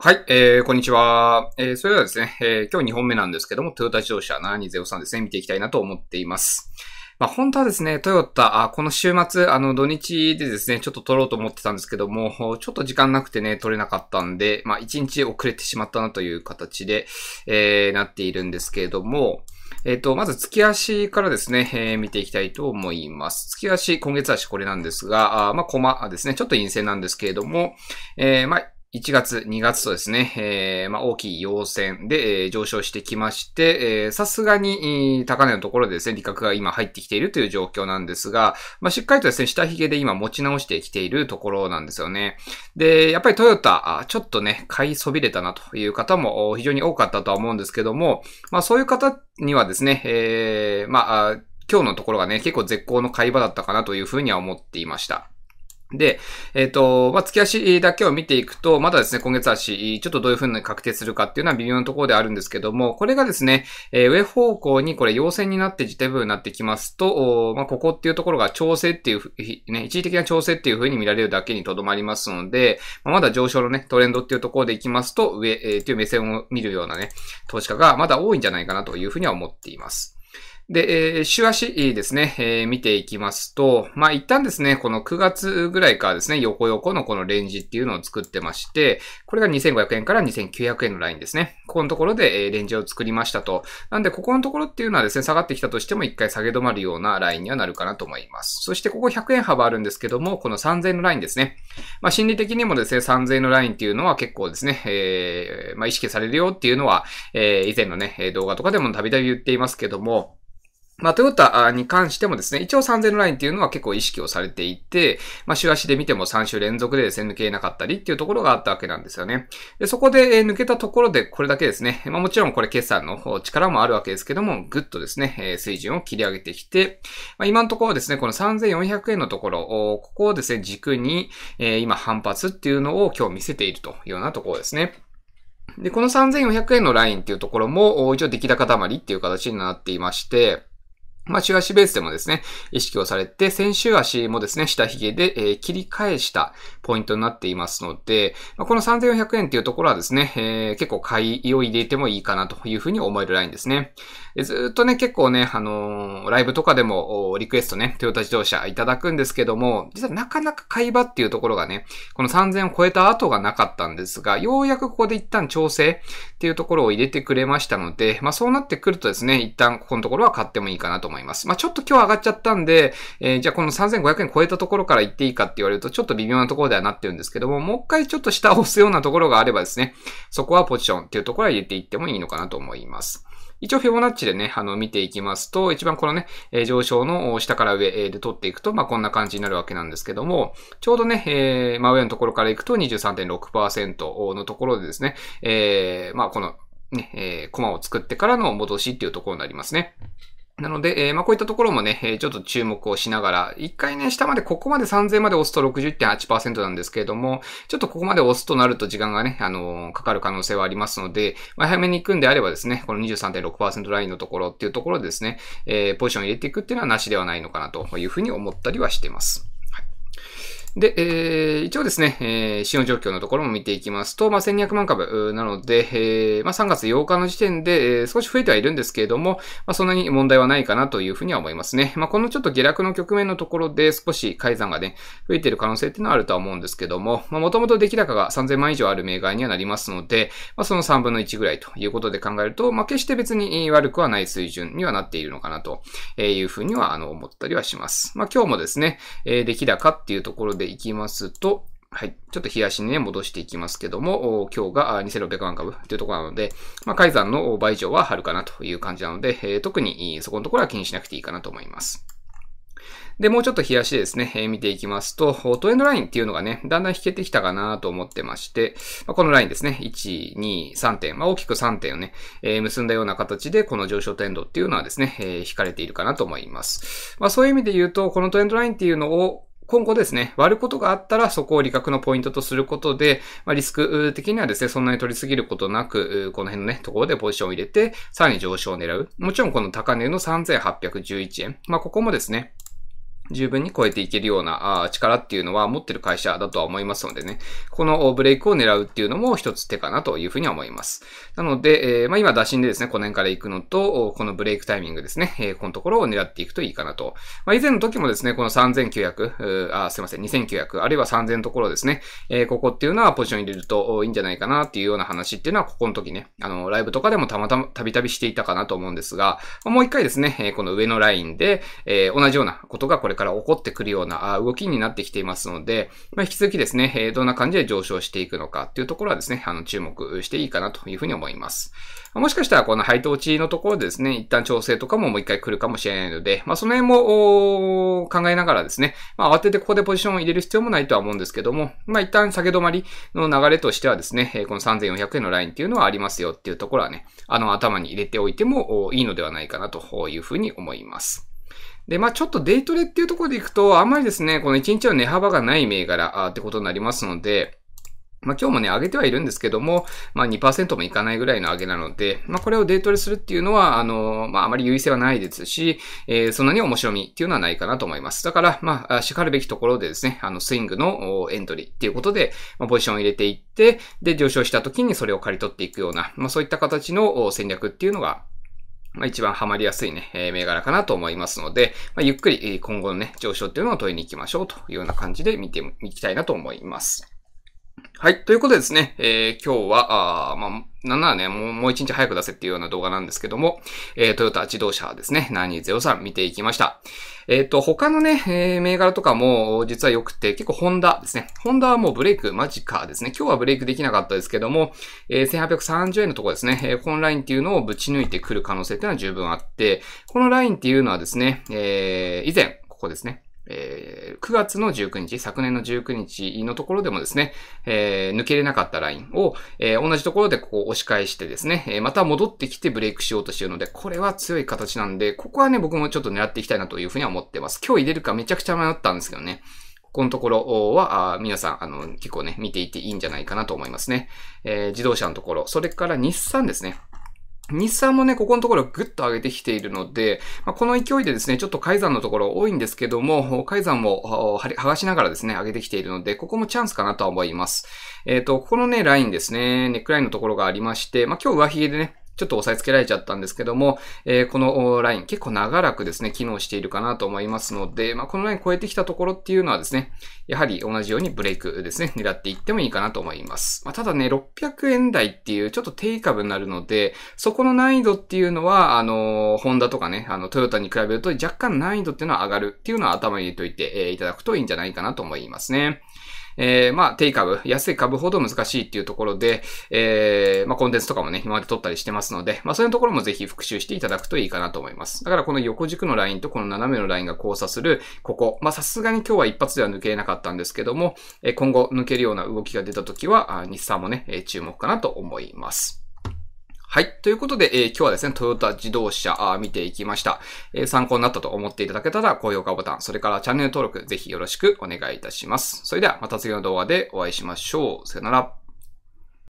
はい、えー、こんにちは。えー、それではですね、えー、今日2本目なんですけども、トヨタ自動車7203ですね、見ていきたいなと思っています。まあ、本当はですね、トヨタ、あこの週末、あの、土日でですね、ちょっと撮ろうと思ってたんですけども、ちょっと時間なくてね、撮れなかったんで、まあ、1日遅れてしまったなという形で、えー、なっているんですけれども、えっ、ー、と、まず月足からですね、えー、見ていきたいと思います。月足、今月足これなんですが、あまあ、コマですね、ちょっと陰性なんですけれども、えー、まあ、1月、2月とですね、えー、まあ、大きい要線で、えー、上昇してきまして、さすがに、高値のところでですね、利確が今入ってきているという状況なんですが、まあ、しっかりとですね、下髭で今持ち直してきているところなんですよね。で、やっぱりトヨタ、ちょっとね、買いそびれたなという方も非常に多かったとは思うんですけども、まあ、そういう方にはですね、えー、まあ、今日のところがね、結構絶好の買い場だったかなというふうには思っていました。で、えっ、ー、と、まあ、月足だけを見ていくと、まだですね、今月足、ちょっとどういうふうに確定するかっていうのは微妙なところであるんですけども、これがですね、えー、上方向にこれ陽線になって自転部になってきますと、まあ、ここっていうところが調整っていう、ね、一時的な調整っていうふうに見られるだけにとどまりますので、まあ、まだ上昇のね、トレンドっていうところでいきますと、上、えー、っていう目線を見るようなね、投資家がまだ多いんじゃないかなというふうには思っています。で、えー、週足ですね、えー、見ていきますと、まあ、一旦ですね、この9月ぐらいからですね、横横のこのレンジっていうのを作ってまして、これが2500円から2900円のラインですね。ここのところで、えー、レンジを作りましたと。なんで、ここのところっていうのはですね、下がってきたとしても一回下げ止まるようなラインにはなるかなと思います。そして、ここ100円幅あるんですけども、この3000円のラインですね。まあ、心理的にもですね、3000円のラインっていうのは結構ですね、えー、まあ、意識されるよっていうのは、えー、以前のね、動画とかでもたびたび言っていますけども、まあ、トヨタに関してもですね、一応3000のラインっていうのは結構意識をされていて、まあ、週足で見ても3週連続でですね、抜けなかったりっていうところがあったわけなんですよね。で、そこで抜けたところでこれだけですね、まあ、もちろんこれ決算の力もあるわけですけども、ぐっとですね、水準を切り上げてきて、まあ、今のところですね、この3400円のところ、ここをですね、軸に、今反発っていうのを今日見せているというようなところですね。で、この3400円のラインっていうところも、一応出来高溜まりっていう形になっていまして、まあ、週足ベースでもですね、意識をされて、先週足もですね、下髭で、え切り返したポイントになっていますので、まこの3400円っていうところはですね、え結構買いを入れてもいいかなというふうに思えるラインですね。でずっとね、結構ね、あのライブとかでもリクエストね、トヨタ自動車いただくんですけども、実はなかなか買い場っていうところがね、この3000を超えた後がなかったんですが、ようやくここで一旦調整っていうところを入れてくれましたので、まあそうなってくるとですね、一旦ここのところは買ってもいいかなと思います。います。まあ、ちょっと今日上がっちゃったんで、えー、じゃあこの3500円超えたところから行っていいかって言われるとちょっと微妙なところではなってるんですけども、もう一回ちょっと下を押すようなところがあればですね、そこはポジションっていうところは入れていってもいいのかなと思います。一応フィボナッチでね、あの、見ていきますと、一番このね、えー、上昇の下から上で取っていくと、まあ、こんな感じになるわけなんですけども、ちょうどね、えー、真上のところから行くと23.6%のところでですね、えー、まあ、この、ね、えー、コマを作ってからの戻しっていうところになりますね。なので、えー、まあ、こういったところもね、えー、ちょっと注目をしながら、一回ね、下までここまで3000まで押すと60.8%なんですけれども、ちょっとここまで押すとなると時間がね、あのー、かかる可能性はありますので、まあ、早めに行くんであればですね、この23.6%ラインのところっていうところでですね、えー、ポジションを入れていくっていうのはなしではないのかなというふうに思ったりはしてます。で、えー、一応ですね、えー、使用状況のところも見ていきますと、まあ、1200万株なので、えー、まあ、3月8日の時点で、えー、少し増えてはいるんですけれども、まあ、そんなに問題はないかなというふうには思いますね。まあ、このちょっと下落の局面のところで少し改ざんがね、増えている可能性っていうのはあるとは思うんですけども、まあ、もともと出来高が3000万以上ある銘柄にはなりますので、まあ、その3分の1ぐらいということで考えると、まあ、決して別に悪くはない水準にはなっているのかなというふうには、あの、思ったりはします。まあ、今日もですね、えー、出来高っていうところでいきますと、はい。ちょっと冷やしにね、戻していきますけども、今日が2600万株というところなので、まあ、改ざんの倍以上は張るかなという感じなので、えー、特にそこのところは気にしなくていいかなと思います。で、もうちょっと冷やしでですね、えー、見ていきますと、トレンドラインっていうのがね、だんだん引けてきたかなと思ってまして、まあ、このラインですね、1、2、3点、まあ、大きく3点をね、えー、結んだような形で、この上昇トレンドっていうのはですね、えー、引かれているかなと思います。まあ、そういう意味で言うと、このトレンドラインっていうのを、今後ですね、割ることがあったらそこを利確のポイントとすることで、まあ、リスク的にはですね、そんなに取りすぎることなく、この辺のね、ところでポジションを入れて、さらに上昇を狙う。もちろんこの高値の3811円。まあ、ここもですね、十分に超えていけるような力っていうのは持ってる会社だとは思いますのでね、このブレイクを狙うっていうのも一つ手かなというふうに思います。なので、えまあ、今打診でですね、この辺から行くのと、このブレイクタイミングですね、えこのところを狙っていくといいかなと。まあ、以前の時もですね、この3900、あすいません、2900、あるいは3000のところですね、えここっていうのはポジション入れるといいんじゃないかなっていうような話っていうのは、ここの時ね、あの、ライブとかでもたまたま、たびたびしていたかなと思うんですが、もう一回ですね、この上のラインで、え同じようなことがこれから起こってくるような動きになってきていますので、まあ、引き続きですね、えどんな感じで上昇していくのかっていうところはですね、あの、注目していいかなというふうに思います。もしかしたらこの配当値のところでですね、一旦調整とかももう一回来るかもしれないので、まあ、その辺も考えながらですね、まあ、慌ててここでポジションを入れる必要もないとは思うんですけども、まあ、一旦下げ止まりの流れとしてはですね、この3400円のラインっていうのはありますよっていうところはね、あの、頭に入れておいてもいいのではないかなというふうに思います。で、まあちょっとデイトレっていうところでいくと、あんまりですね、この1日の値幅がない銘柄ってことになりますので、まあ今日もね、上げてはいるんですけども、まあ2%もいかないぐらいの上げなので、まあこれをデートレするっていうのは、あのまああまり優位性はないですし、えー、そんなに面白みっていうのはないかなと思います。だから、まあ、叱るべきところでですね、あの、スイングのエントリーっていうことで、まあ、ポジションを入れていって、で、上昇した時にそれを刈り取っていくような、まあそういった形の戦略っていうのが、まあ、一番ハマりやすいね、えー、銘柄かなと思いますので、まあ、ゆっくり今後のね、上昇っていうのを問いに行きましょうというような感じで見ていきたいなと思います。はい。ということでですね、えー、今日は、あまあ、なんならね、もう、もう一日早く出せっていうような動画なんですけども、えー、トヨタ自動車ですね、何2 0 3見ていきました。えっ、ー、と、他のね、えー、銘柄とかも、実は良くて、結構ホンダですね。ホンダはもうブレイク間近ですね。今日はブレイクできなかったですけども、えー、1830円のところですね、えー、このラインっていうのをぶち抜いてくる可能性っていうのは十分あって、このラインっていうのはですね、えー、以前、ここですね、えー9月の19日、昨年の19日のところでもですね、えー、抜けれなかったラインを、えー、同じところでここを押し返してですね、えまた戻ってきてブレイクしようとしているので、これは強い形なんで、ここはね、僕もちょっと狙っていきたいなというふうには思ってます。今日入れるかめちゃくちゃ迷ったんですけどね。ここのところは、あ皆さん、あの、結構ね、見ていていいんじゃないかなと思いますね。えー、自動車のところ、それから日産ですね。日産もね、ここのところぐっと上げてきているので、まあ、この勢いでですね、ちょっと改ざんのところ多いんですけども、改ざんも剥がしながらですね、上げてきているので、ここもチャンスかなとは思います。えっ、ー、と、ここのね、ラインですね、ネックラインのところがありまして、まあ、今日上髭でね、ちょっと押さえつけられちゃったんですけども、えー、このライン結構長らくですね、機能しているかなと思いますので、まあ、このライン超えてきたところっていうのはですね、やはり同じようにブレイクですね、狙っていってもいいかなと思います。まあ、ただね、600円台っていうちょっと低株になるので、そこの難易度っていうのは、あの、ホンダとかね、あの、トヨタに比べると若干難易度っていうのは上がるっていうのは頭に入れといて、えいただくといいんじゃないかなと思いますね。えー、まあ、低株、安い株ほど難しいっていうところで、えー、まあ、コンテンツとかもね、今まで撮ったりしてますので、まあ、そういうところもぜひ復習していただくといいかなと思います。だから、この横軸のラインとこの斜めのラインが交差する、ここ。まあ、さすがに今日は一発では抜けれなかったんですけども、え今後抜けるような動きが出た時は、日産もね、注目かなと思います。はい。ということで、えー、今日はですね、トヨタ自動車あ見ていきました、えー、参考になったと思っていただけたら、高評価ボタン、それからチャンネル登録、ぜひよろしくお願いいたします。それでは、また次の動画でお会いしましょう。さよなら。